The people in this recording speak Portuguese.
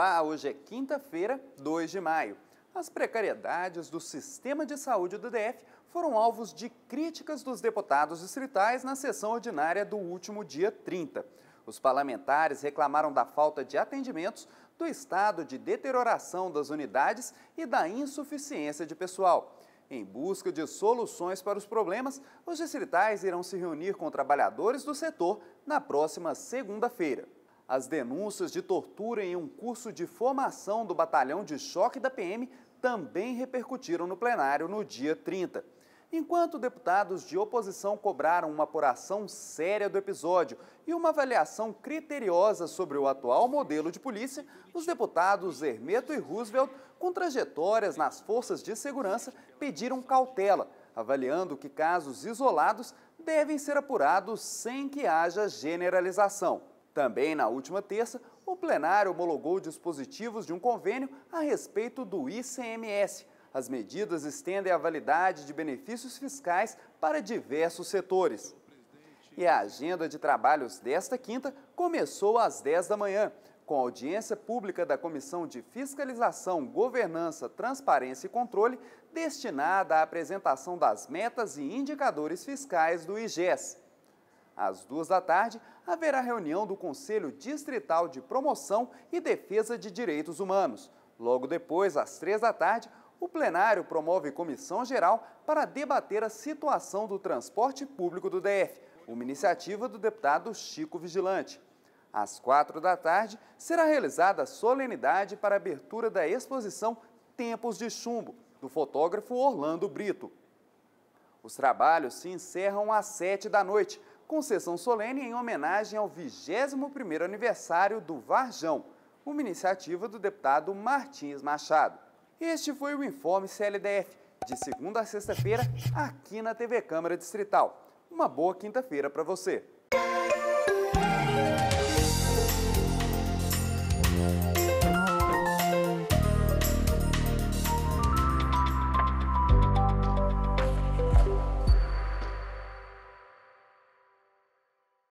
Olá, hoje é quinta-feira, 2 de maio. As precariedades do sistema de saúde do DF foram alvos de críticas dos deputados distritais na sessão ordinária do último dia 30. Os parlamentares reclamaram da falta de atendimentos, do estado de deterioração das unidades e da insuficiência de pessoal. Em busca de soluções para os problemas, os distritais irão se reunir com trabalhadores do setor na próxima segunda-feira. As denúncias de tortura em um curso de formação do batalhão de choque da PM também repercutiram no plenário no dia 30. Enquanto deputados de oposição cobraram uma apuração séria do episódio e uma avaliação criteriosa sobre o atual modelo de polícia, os deputados Hermeto e Roosevelt, com trajetórias nas forças de segurança, pediram cautela, avaliando que casos isolados devem ser apurados sem que haja generalização. Também na última terça, o plenário homologou dispositivos de um convênio a respeito do ICMS. As medidas estendem a validade de benefícios fiscais para diversos setores. E a agenda de trabalhos desta quinta começou às 10 da manhã, com audiência pública da Comissão de Fiscalização, Governança, Transparência e Controle, destinada à apresentação das metas e indicadores fiscais do IGES. Às duas da tarde, haverá reunião do Conselho Distrital de Promoção e Defesa de Direitos Humanos. Logo depois, às três da tarde, o plenário promove comissão geral para debater a situação do transporte público do DF, uma iniciativa do deputado Chico Vigilante. Às quatro da tarde, será realizada a solenidade para a abertura da exposição Tempos de Chumbo, do fotógrafo Orlando Brito. Os trabalhos se encerram às sete da noite, concessão solene em homenagem ao 21º aniversário do Varjão, uma iniciativa do deputado Martins Machado. Este foi o Informe CLDF, de segunda a sexta-feira, aqui na TV Câmara Distrital. Uma boa quinta-feira para você.